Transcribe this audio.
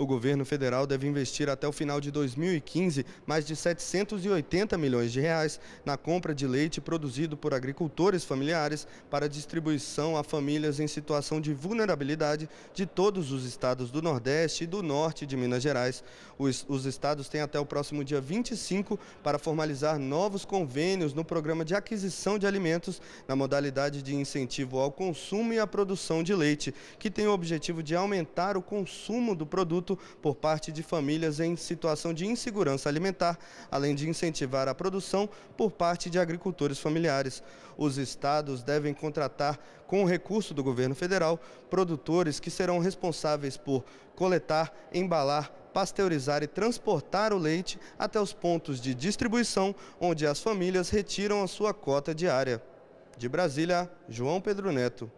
o governo federal deve investir até o final de 2015 mais de 780 milhões de reais na compra de leite produzido por agricultores familiares para distribuição a famílias em situação de vulnerabilidade de todos os estados do Nordeste e do Norte de Minas Gerais. Os, os estados têm até o próximo dia 25 para formalizar novos convênios no programa de aquisição de alimentos na modalidade de incentivo ao consumo e à produção de leite, que tem o objetivo de aumentar o consumo do produto alimento por parte de famílias em situação de insegurança alimentar, além de incentivar a produção por parte de agricultores familiares. Os estados devem contratar, com o recurso do governo federal, produtores que serão responsáveis por coletar, embalar, pasteurizar e transportar o leite até os pontos de distribuição, onde as famílias retiram a sua cota diária. De Brasília, João Pedro Neto.